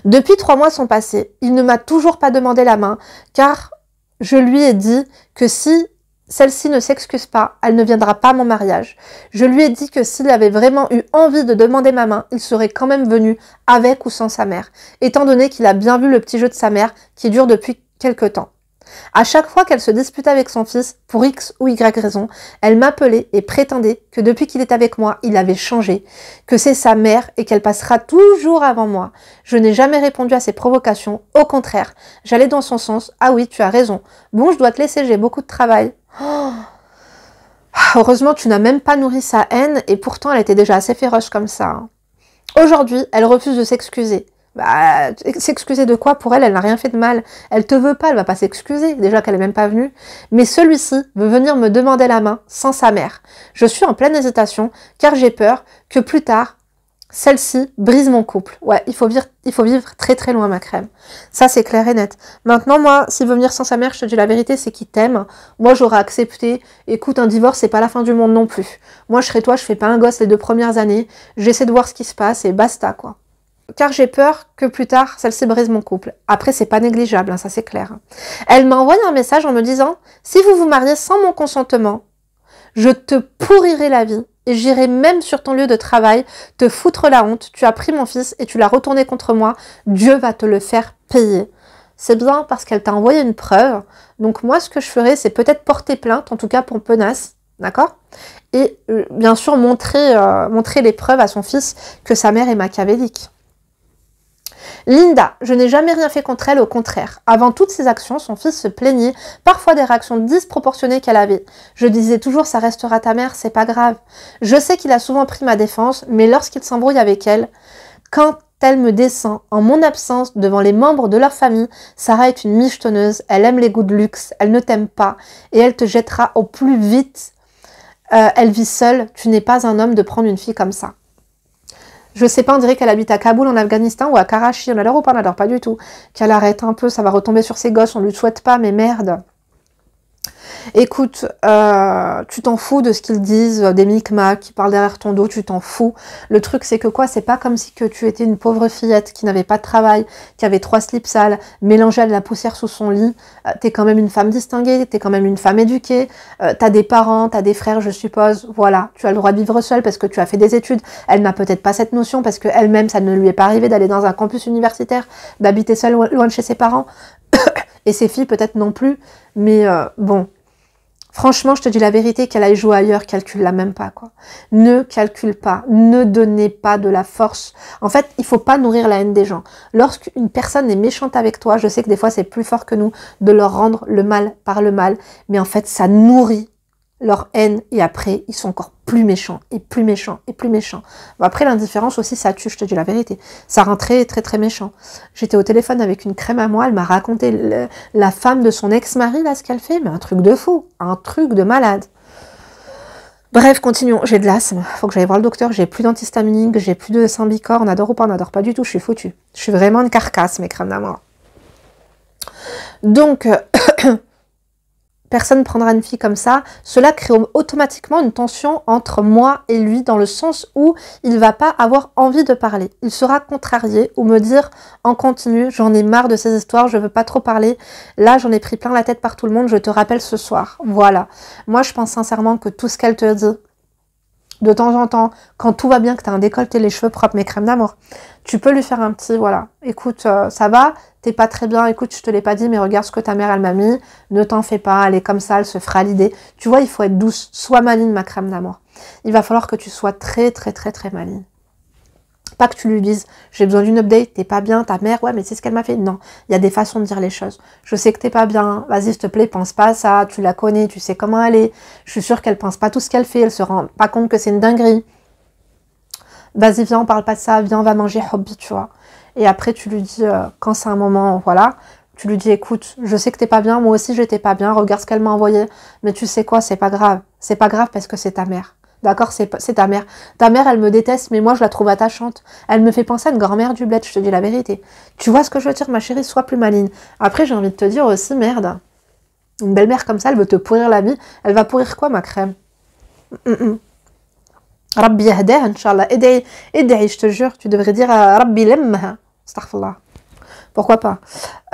Depuis trois mois sont passés. Il ne m'a toujours pas demandé la main, car je lui ai dit que si celle-ci ne s'excuse pas, elle ne viendra pas à mon mariage. Je lui ai dit que s'il avait vraiment eu envie de demander ma main, il serait quand même venu, avec ou sans sa mère, étant donné qu'il a bien vu le petit jeu de sa mère qui dure depuis quelque temps. À chaque fois qu'elle se disputait avec son fils, pour X ou Y raison, elle m'appelait et prétendait que depuis qu'il est avec moi, il avait changé, que c'est sa mère et qu'elle passera toujours avant moi. Je n'ai jamais répondu à ses provocations, au contraire, j'allais dans son sens, ah oui, tu as raison, bon, je dois te laisser, j'ai beaucoup de travail. Oh. Heureusement, tu n'as même pas nourri sa haine et pourtant elle était déjà assez féroce comme ça. Hein. Aujourd'hui, elle refuse de s'excuser. Bah, s'excuser de quoi Pour elle, elle n'a rien fait de mal. Elle te veut pas, elle va pas s'excuser, déjà qu'elle est même pas venue. Mais celui-ci veut venir me demander la main sans sa mère. Je suis en pleine hésitation, car j'ai peur que plus tard, celle-ci brise mon couple. Ouais, il faut, vivre, il faut vivre très très loin, ma crème. Ça, c'est clair et net. Maintenant, moi, s'il veut venir sans sa mère, je te dis la vérité, c'est qu'il t'aime. Moi, j'aurais accepté. Écoute, un divorce, c'est pas la fin du monde non plus. Moi, je serai toi, je fais pas un gosse les deux premières années. J'essaie de voir ce qui se passe et basta, quoi car j'ai peur que plus tard, celle-ci brise mon couple. Après, c'est pas négligeable, hein, ça c'est clair. Elle m'a envoyé un message en me disant, si vous vous mariez sans mon consentement, je te pourrirai la vie et j'irai même sur ton lieu de travail te foutre la honte. Tu as pris mon fils et tu l'as retourné contre moi. Dieu va te le faire payer. C'est bien parce qu'elle t'a envoyé une preuve. Donc moi, ce que je ferais, c'est peut-être porter plainte, en tout cas pour Penasse, d'accord Et euh, bien sûr, montrer, euh, montrer les preuves à son fils que sa mère est machiavélique. Linda, je n'ai jamais rien fait contre elle, au contraire. Avant toutes ses actions, son fils se plaignait, parfois des réactions disproportionnées qu'elle avait. Je disais toujours ça restera ta mère, c'est pas grave. Je sais qu'il a souvent pris ma défense, mais lorsqu'il s'embrouille avec elle, quand elle me descend en mon absence devant les membres de leur famille, Sarah est une michetonneuse, elle aime les goûts de luxe, elle ne t'aime pas et elle te jettera au plus vite. Euh, elle vit seule, tu n'es pas un homme de prendre une fille comme ça. Je sais pas, on dirait qu'elle habite à Kaboul en Afghanistan ou à Karachi, on a ou pas, on adore pas du tout. Qu'elle arrête un peu, ça va retomber sur ses gosses, on lui souhaite pas, mais merde. Écoute, euh, tu t'en fous de ce qu'ils disent, euh, des micmacs qui parlent derrière ton dos, tu t'en fous. Le truc, c'est que quoi C'est pas comme si que tu étais une pauvre fillette qui n'avait pas de travail, qui avait trois slips sales, mélangée à de la poussière sous son lit. Euh, t'es quand même une femme distinguée, t'es quand même une femme éduquée, t'as des parents, t'as des frères, je suppose. Voilà, tu as le droit de vivre seule parce que tu as fait des études. Elle n'a peut-être pas cette notion parce qu'elle-même, ça ne lui est pas arrivé d'aller dans un campus universitaire, d'habiter seule loin de chez ses parents. (coughs) et ses filles peut-être non plus. Mais euh, bon, franchement, je te dis la vérité, qu'elle aille jouer ailleurs, calcule-la même pas, quoi. Ne calcule pas, ne donnez pas de la force. En fait, il faut pas nourrir la haine des gens. Lorsqu'une personne est méchante avec toi, je sais que des fois c'est plus fort que nous de leur rendre le mal par le mal, mais en fait, ça nourrit leur haine et après ils sont encore plus méchants et plus méchants et plus méchants. après l'indifférence aussi ça tue, je te dis la vérité. Ça rend très très très méchant. J'étais au téléphone avec une crème à moi, elle m'a raconté la femme de son ex-mari là ce qu'elle fait, mais un truc de fou, un truc de malade. Bref, continuons. J'ai de l'asthme. Faut que j'aille voir le docteur. J'ai plus d'antihistaminique, j'ai plus de Symbicor. On adore ou pas, on adore pas du tout. Je suis foutue. Je suis vraiment une carcasse, mes crèmes d'amour. Donc, (clears throat) personne prendra une fille comme ça, cela crée automatiquement une tension entre moi et lui dans le sens où il va pas avoir envie de parler. Il sera contrarié ou me dire en continu, j'en ai marre de ces histoires, je veux pas trop parler. Là, j'en ai pris plein la tête par tout le monde, je te rappelle ce soir. Voilà. Moi, je pense sincèrement que tout ce qu'elle te dit, de temps en temps, quand tout va bien, que tu as un décolleté, les cheveux propres, mes crèmes d'amour, tu peux lui faire un petit, voilà, écoute, euh, ça va, t'es pas très bien, écoute, je te l'ai pas dit, mais regarde ce que ta mère, elle m'a mis, ne t'en fais pas, elle est comme ça, elle se fera l'idée. Tu vois, il faut être douce, sois maligne, ma crème d'amour. Il va falloir que tu sois très, très, très, très maligne. Pas que tu lui dises, j'ai besoin d'une update, t'es pas bien, ta mère, ouais, mais c'est ce qu'elle m'a fait. Non, il y a des façons de dire les choses. Je sais que t'es pas bien, vas-y, s'il te plaît, pense pas à ça, tu la connais, tu sais comment elle est. Je suis sûre qu'elle pense pas tout ce qu'elle fait, elle se rend pas compte que c'est une dinguerie. Vas-y, viens, on parle pas de ça, viens, on va manger hobby, tu vois. Et après, tu lui dis, euh, quand c'est un moment, voilà, tu lui dis, écoute, je sais que t'es pas bien, moi aussi j'étais pas bien, regarde ce qu'elle m'a envoyé, mais tu sais quoi, c'est pas grave. C'est pas grave parce que c'est ta mère. D'accord C'est ta mère. Ta mère, elle me déteste, mais moi, je la trouve attachante. Elle me fait penser à une grand-mère du bled, je te dis la vérité. Tu vois ce que je veux dire, ma chérie Sois plus maligne. Après, j'ai envie de te dire aussi, merde. Une belle-mère comme ça, elle veut te pourrir la vie. Elle va pourrir quoi, ma crème mm, mm, mm. Rabbi yahdeh, Inch'Allah. je te jure, tu devrais dire Rabbi l'emma. Astaghfirullah. Pourquoi pas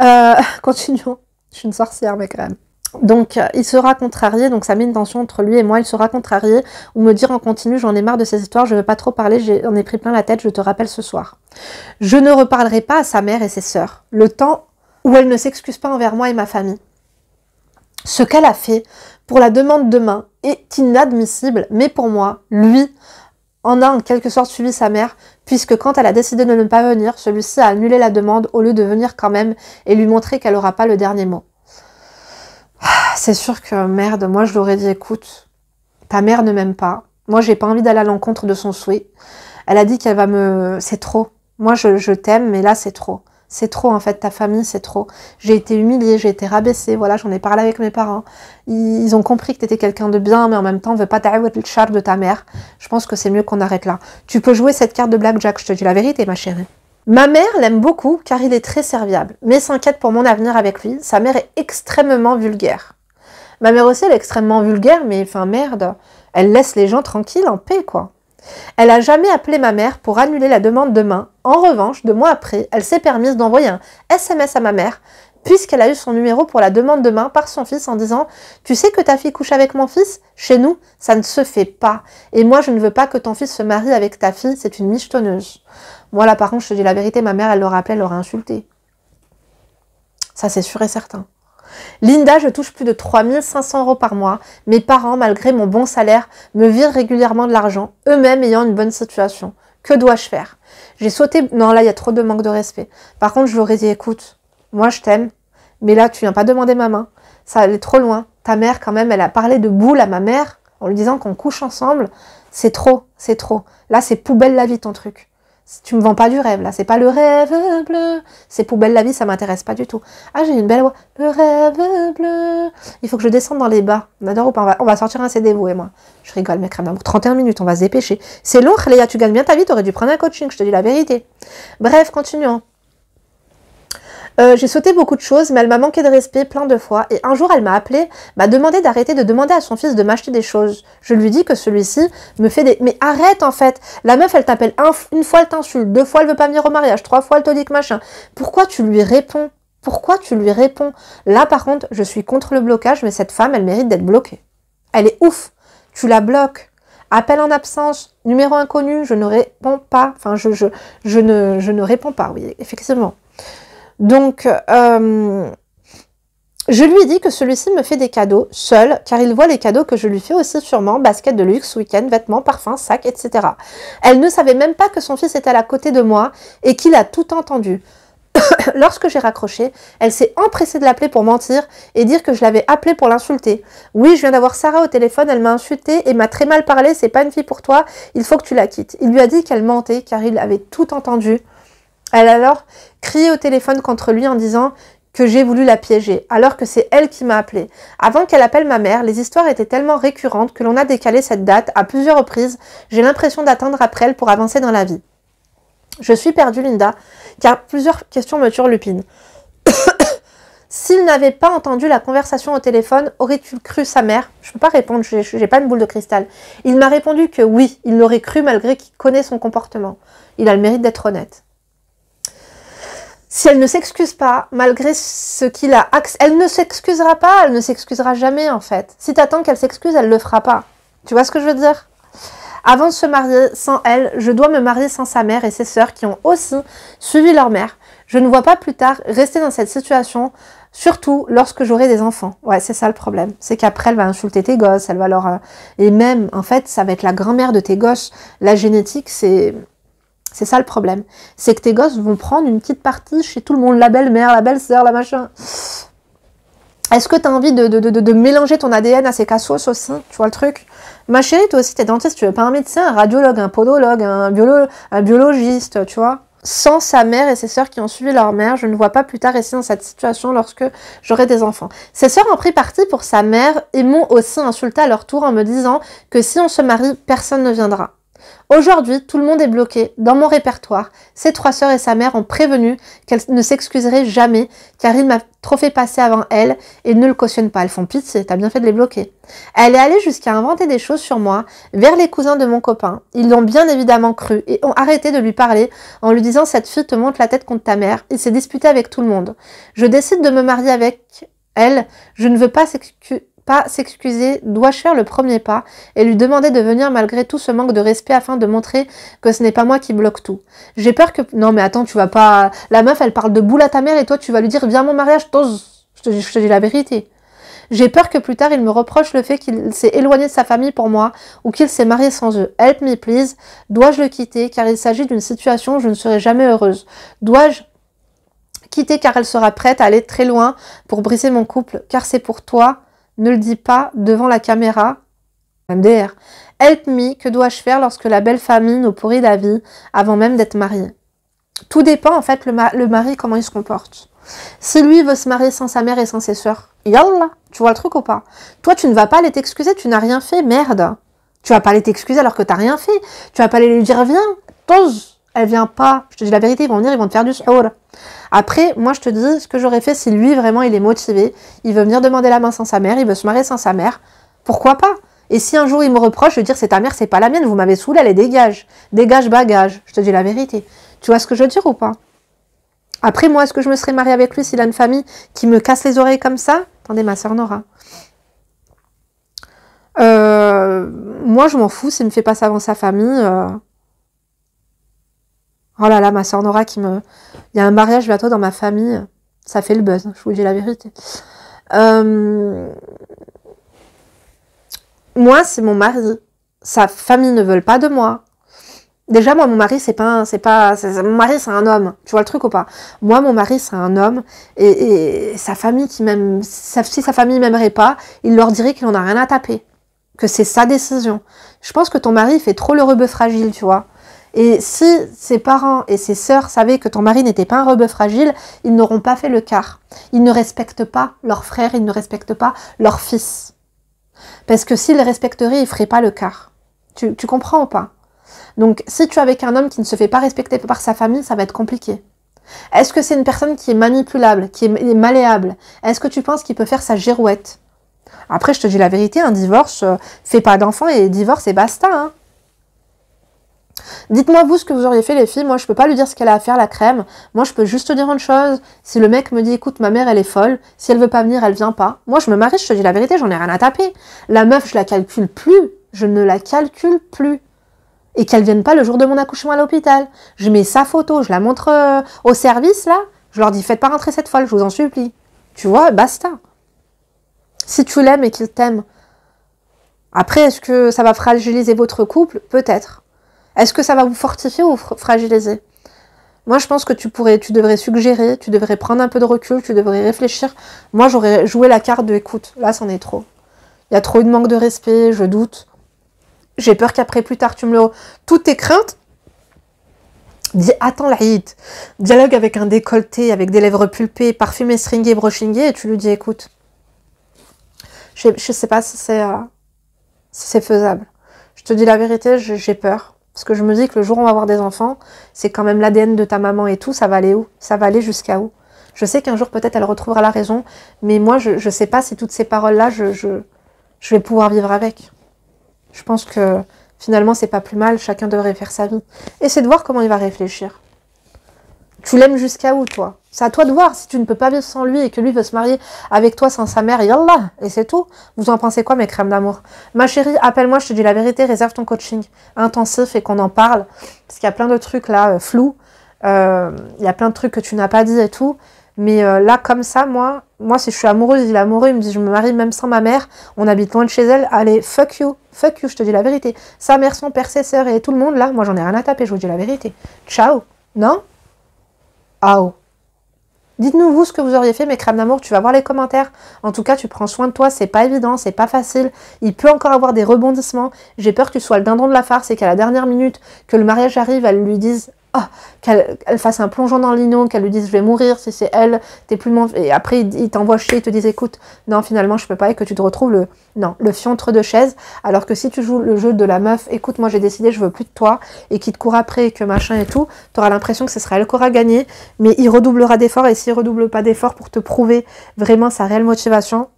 euh, (laughs) Continuons. Je suis une sorcière, ma crème. Donc euh, il sera contrarié, donc ça met une tension entre lui et moi, il sera contrarié ou me dire en continu j'en ai marre de ces histoires, je veux pas trop parler, j'en ai, pris plein la tête, je te rappelle ce soir. Je ne reparlerai pas à sa mère et ses sœurs, le temps où elle ne s'excuse pas envers moi et ma famille. Ce qu'elle a fait pour la demande demain est inadmissible, mais pour moi, lui en a en quelque sorte suivi sa mère, puisque quand elle a décidé de ne pas venir, celui-ci a annulé la demande au lieu de venir quand même et lui montrer qu'elle n'aura pas le dernier mot. Ah, c'est sûr que merde, moi je l'aurais dit écoute, ta mère ne m'aime pas. Moi j'ai pas envie d'aller à l'encontre de son souhait. Elle a dit qu'elle va me. C'est trop. Moi je, t'aime, mais là c'est trop. C'est trop en fait, ta famille c'est trop. J'ai été humiliée, j'ai été rabaissée, voilà, j'en ai parlé avec mes parents. Ils, ont compris que t'étais quelqu'un de bien, mais en même temps on veut pas t'arriver le char de ta mère. Je pense que c'est mieux qu'on arrête là. Tu peux jouer cette carte de blackjack, je te dis la vérité ma chérie. Ma mère l'aime beaucoup car il est très serviable, mais s'inquiète pour mon avenir avec lui. Sa mère est extrêmement vulgaire. Ma mère aussi, elle est extrêmement vulgaire, mais enfin merde, elle laisse les gens tranquilles en paix, quoi. Elle a jamais appelé ma mère pour annuler la demande demain. En revanche, deux mois après, elle s'est permise d'envoyer un SMS à ma mère, puisqu'elle a eu son numéro pour la demande demain par son fils en disant Tu sais que ta fille couche avec mon fils Chez nous, ça ne se fait pas. Et moi, je ne veux pas que ton fils se marie avec ta fille, c'est une michetonneuse. Moi, là, par contre, je te dis la vérité, ma mère, elle l'aurait appelé, elle l'aurait insulté. Ça, c'est sûr et certain. Linda, je touche plus de 3500 euros par mois. Mes parents, malgré mon bon salaire, me virent régulièrement de l'argent, eux-mêmes ayant une bonne situation. Que dois-je faire J'ai sauté... Non, là, il y a trop de manque de respect. Par contre, je leur ai dit, écoute, moi, je t'aime, mais là, tu viens pas demander ma main. Ça allait trop loin. Ta mère, quand même, elle a parlé de boule à ma mère en lui disant qu'on couche ensemble. C'est trop, c'est trop. Là, c'est poubelle la vie, ton truc. Tu me vends pas du rêve, là. C'est pas le rêve bleu. C'est poubelle la vie, ça m'intéresse pas du tout. Ah, j'ai une belle voix. Le rêve bleu. Il faut que je descende dans les bas. On adore ou pas on va, sortir un CD, vous et moi. Je rigole, mec, Rien d'amour. 31 minutes, on va se dépêcher. C'est long, Léa, tu gagnes bien ta vie, aurais dû prendre un coaching, je te dis la vérité. Bref, continuons. Euh, j'ai sauté beaucoup de choses, mais elle m'a manqué de respect plein de fois. Et un jour, elle m'a appelé, m'a demandé d'arrêter de demander à son fils de m'acheter des choses. Je lui dis que celui-ci me fait des. Mais arrête en fait La meuf, elle t'appelle une fois, elle t'insulte, deux fois, elle veut pas venir au mariage, trois fois, elle te dit que machin. Pourquoi tu lui réponds Pourquoi tu lui réponds Là, par contre, je suis contre le blocage, mais cette femme, elle mérite d'être bloquée. Elle est ouf Tu la bloques Appel en absence, numéro inconnu, je ne réponds pas. Enfin, je, je, je, ne, je ne réponds pas, oui, effectivement. Donc, euh, je lui ai dit que celui-ci me fait des cadeaux seul, car il voit les cadeaux que je lui fais aussi sûrement, basket de luxe, week-end, vêtements, parfums, sacs, etc. Elle ne savait même pas que son fils était à la côté de moi et qu'il a tout entendu. (coughs) Lorsque j'ai raccroché, elle s'est empressée de l'appeler pour mentir et dire que je l'avais appelée pour l'insulter. Oui, je viens d'avoir Sarah au téléphone, elle m'a insultée et m'a très mal parlé, c'est pas une fille pour toi, il faut que tu la quittes. Il lui a dit qu'elle mentait car il avait tout entendu. Elle alors crié au téléphone contre lui en disant que j'ai voulu la piéger, alors que c'est elle qui m'a appelé. Avant qu'elle appelle ma mère, les histoires étaient tellement récurrentes que l'on a décalé cette date à plusieurs reprises. J'ai l'impression d'attendre après elle pour avancer dans la vie. Je suis perdue, Linda, car plusieurs questions me l'upine. (coughs) S'il n'avait pas entendu la conversation au téléphone, aurait-il cru sa mère Je ne peux pas répondre, je n'ai pas une boule de cristal. Il m'a répondu que oui, il l'aurait cru malgré qu'il connaît son comportement. Il a le mérite d'être honnête si elle ne s'excuse pas, malgré ce qu'il a elle ne s'excusera pas, elle ne s'excusera jamais en fait. Si t'attends qu'elle s'excuse, elle le fera pas. Tu vois ce que je veux dire Avant de se marier sans elle, je dois me marier sans sa mère et ses sœurs qui ont aussi suivi leur mère. Je ne vois pas plus tard rester dans cette situation, surtout lorsque j'aurai des enfants. Ouais, c'est ça le problème. C'est qu'après, elle va insulter tes gosses, elle va leur... Euh, et même, en fait, ça va être la grand-mère de tes gosses. La génétique, c'est c'est ça le problème. C'est que tes gosses vont prendre une petite partie chez tout le monde, la belle-mère, la belle-sœur, la machin. Est-ce que tu as envie de, mélanger ton ADN à ces cassos aussi Tu vois le truc Ma chérie, toi aussi, t'es dentiste, tu veux pas un médecin, un radiologue, un podologue, un, un biologiste, tu vois sans sa mère et ses sœurs qui ont suivi leur mère, je ne vois pas plus tard rester dans cette situation lorsque j'aurai des enfants. Ses sœurs ont pris parti pour sa mère et m'ont aussi insulté à leur tour en me disant que si on se marie, personne ne viendra. Aujourd'hui, tout le monde est bloqué dans mon répertoire. Ses trois sœurs et sa mère ont prévenu qu'elles ne s'excuseraient jamais car il m'a trop fait passer avant elle et ne le cautionne pas. Elles font pitié, t'as bien fait de les bloquer. Elle est allée jusqu'à inventer des choses sur moi vers les cousins de mon copain. Ils l'ont bien évidemment cru et ont arrêté de lui parler en lui disant cette fille te monte la tête contre ta mère. Il s'est disputé avec tout le monde. Je décide de me marier avec elle. Je ne veux pas s'excuser pas s'excuser, dois-je faire le premier pas et lui demander de venir malgré tout ce manque de respect afin de montrer que ce n'est pas moi qui bloque tout. J'ai peur que... Non mais attends, tu vas pas... La meuf, elle parle de boule à ta mère et toi, tu vas lui dire, viens mon mariage, je te, je dis la vérité. J'ai peur que plus tard il me reproche le fait qu'il s'est éloigné de sa famille pour moi ou qu'il s'est marié sans eux. Help me please. Dois-je le quitter car il s'agit d'une situation où je ne serai jamais heureuse. Dois-je quitter car elle sera prête à aller très loin pour briser mon couple car c'est pour toi ne le dis pas devant la caméra. MDR. Help me, que dois-je faire lorsque la belle famille nous pourrit la vie avant même d'être mariée Tout dépend en fait le, mari, comment il se comporte. Si lui veut se marier sans sa mère et sans ses soeurs, yallah, tu vois le truc ou pas Toi, tu ne vas pas aller t'excuser, tu n'as rien fait, merde. Tu vas pas aller t'excuser alors que tu t'as rien fait. Tu vas pas aller lui dire, viens, elle vient pas. Je te dis la vérité, ils vont venir, ils vont te faire du suhour. Après, moi je te dis ce que j'aurais fait si lui vraiment il est motivé, il veut venir demander la main sans sa mère, il veut se marier sans sa mère, pourquoi pas Et si un jour il me reproche, je vais dire c'est ta mère, c'est pas la mienne, vous m'avez saoulé, allez dégage, dégage bagage, je te dis la vérité. Tu vois ce que je veux dire ou pas Après moi, est-ce que je me serais mariée avec lui s'il a une famille qui me casse les oreilles comme ça Attendez, ma soeur Nora. Euh, moi je m'en fous, s'il me fait pas ça avant sa famille. Euh, Oh là là, ma sœur Nora qui me... Il y a un mariage bientôt dans ma famille. Ça fait le buzz, hein, je vous dis la vérité. Euh, moi, c'est mon mari. Sa famille ne veut pas de moi. Déjà, moi, mon mari, c'est pas, c'est pas, mon mari, c'est un homme. Tu vois le truc ou pas Moi, mon mari, c'est un homme, et, sa famille qui m'aime, si sa famille m'aimerait pas, il leur dirait qu'il en a rien à taper, que c'est sa décision. Je pense que ton mari fait trop le rebeu fragile, tu vois. Et si ses parents et ses sœurs savaient que ton mari n'était pas un rebeu fragile, ils n'auront pas fait le quart. Ils ne respectent pas leurs frères, ils ne respectent pas leur fils. Parce que s'ils respecteraient, ils ne feraient pas le quart. Tu, comprends ou pas Donc si tu es avec un homme qui ne se fait pas respecter par sa famille, ça va être compliqué. Est-ce que c'est une personne qui est manipulable, qui est malléable Est-ce que tu penses qu'il peut faire sa girouette Après, je te dis la vérité, un divorce, euh, fait fais pas d'enfant et divorce et basta. Hein. Dites-moi vous ce que vous auriez fait les filles, moi je peux pas lui dire ce qu'elle a à faire la crème, moi je peux juste dire une chose, si le mec me dit écoute ma mère elle est folle, si elle veut pas venir elle vient pas, moi je me marie, je te dis la vérité, j'en ai rien à taper. La meuf je la calcule plus, je ne la calcule plus. Et qu'elle vienne pas le jour de mon accouchement à l'hôpital. Je mets sa photo, je la montre euh, au service là, je leur dis faites pas rentrer cette folle, je vous en supplie. Tu vois, basta. Si tu l'aimes et qu'il t'aime. Après, est-ce que ça va fragiliser votre couple Peut-être. Est-ce que ça va vous fortifier ou fragiliser moi, je pense que tu pourrais, tu devrais suggérer, tu devrais prendre un peu de recul, tu devrais réfléchir. Moi, j'aurais joué la carte de écoute. Là, c'en est trop. Il y a trop eu de manque de respect, je doute. J'ai peur qu'après, plus tard, tu me le. Toutes tes craintes, dis attends la hit. Dialogue avec un décolleté, avec des lèvres pulpées, parfumées, stringées, brushingé, et tu lui dis écoute, je, ne sais pas euh, si c'est faisable. Je te dis la vérité, j'ai peur. Parce que je me dis que le jour où on va avoir des enfants, c'est quand même l'ADN de ta maman et tout, ça va aller où Ça va aller jusqu'à où Je sais qu'un jour peut-être elle retrouvera la raison, mais moi je ne sais pas si toutes ces paroles-là, je, je, je vais pouvoir vivre avec. Je pense que finalement c'est pas plus mal, chacun devrait faire sa vie. Et c'est de voir comment il va réfléchir. Tu l'aimes jusqu'à où, toi C'est à toi de voir si tu ne peux pas vivre sans lui et que lui veut se marier avec toi sans sa mère, yallah, et c'est tout. Vous en pensez quoi, mes crèmes d'amour Ma chérie, appelle-moi, je te dis la vérité, réserve ton coaching intensif et qu'on en parle. Parce qu'il y a plein de trucs là, euh, flous. Euh, il y a plein de trucs que tu n'as pas dit et tout. Mais euh, là, comme ça, moi, moi, si je suis amoureuse, il est amoureux, il me dit, je me marie même sans ma mère, on habite loin de chez elle, allez, fuck you, fuck you, je te dis la vérité. Sa mère, son père, ses sœurs et tout le monde, là, moi, j'en ai rien à taper, je vous dis la vérité. Ciao. Non Dites-nous vous ce que vous auriez fait, mes crèmes d'amour, tu vas voir les commentaires. En tout cas, tu prends soin de toi, c'est pas évident, c'est pas facile. Il peut encore avoir des rebondissements. J'ai peur que tu sois le dindon de la farce et qu'à la dernière minute que le mariage arrive, elle lui dise ah, qu'elle fasse un plongeon dans l'ino, qu'elle lui dise je vais mourir si c'est elle, t'es plus mon... Et après, il t'envoie chier, il te dit écoute, non, finalement, je peux pas, et que tu te retrouves le, non, le fiantre de chaise. Alors que si tu joues le jeu de la meuf, écoute, moi j'ai décidé, je veux plus de toi, et qu'il te court après, et que machin et tout, t'auras l'impression que ce sera elle qui aura gagné, mais il redoublera d'efforts, et s'il redouble pas d'efforts pour te prouver vraiment sa réelle motivation,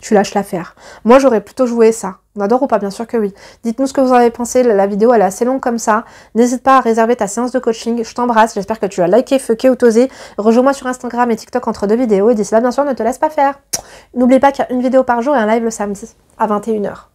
tu lâches l'affaire. Moi, j'aurais plutôt joué ça. On adore ou pas Bien sûr que oui. Dites-nous ce que vous en avez pensé. La vidéo, elle est assez longue comme ça. N'hésite pas à réserver ta séance de coaching. Je t'embrasse. J'espère que tu as liké, fucké ou tosé. Rejoins-moi sur Instagram et TikTok entre deux vidéos. Et d'ici là, bien sûr, ne te laisse pas faire. N'oublie pas qu'il y a une vidéo par jour et un live le samedi à 21h.